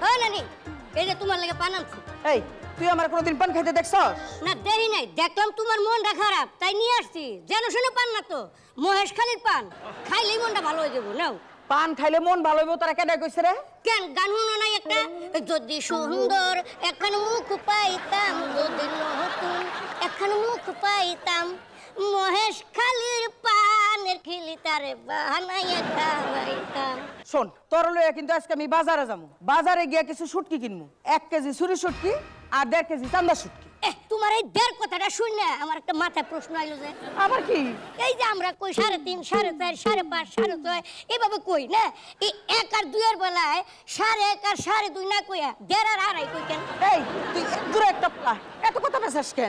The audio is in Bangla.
ও হ্যাঁ, নানি এই যে তোমার লাগে পান তুই আমার কোনোদিন পান খাইতে দেখছস না দেরি নাই দেখলাম তোমার মনটা খারাপ তাই নিয়ে আসছি যেন শুনে পান না তো মহেশ খালির পান খাইলেই মনটা ভালো হয়ে যাবো নাও পান খাইলে মন ভালো হইব তারা কেডা কইছে কেন গান শুনো নাই একটা যদি সুন্দর এখন মুখ পাইতাম এখন মুখ পাইতাম মহেশ খালির পানের খিলি তারে বাহানাই একটা শোন তোর লইয়া কিন্তু আজকে আমি বাজারে যাবো বাজারে গিয়ে কিছু শুটকি কিনবো এক কেজি ছুরি শুটকি আর দেড় কেজি চান্দা শুটকি তোমার এই দেড় কথাটা শুন আমার একটা মাথায় প্রশ্ন আইলো যে আমার কি এই যে আমরা কই সাড়ে তিন সাড়ে চার সাড়ে পাঁচ সাড়ে ছয় এইভাবে কই না এই এক আর দুইয়ের বেলায় সাড়ে এক আর সাড়ে দুই না কইয়া দেড় আর আড়াই কই কেন এই তুই দূরে একটা এত কথা মেসাস কেন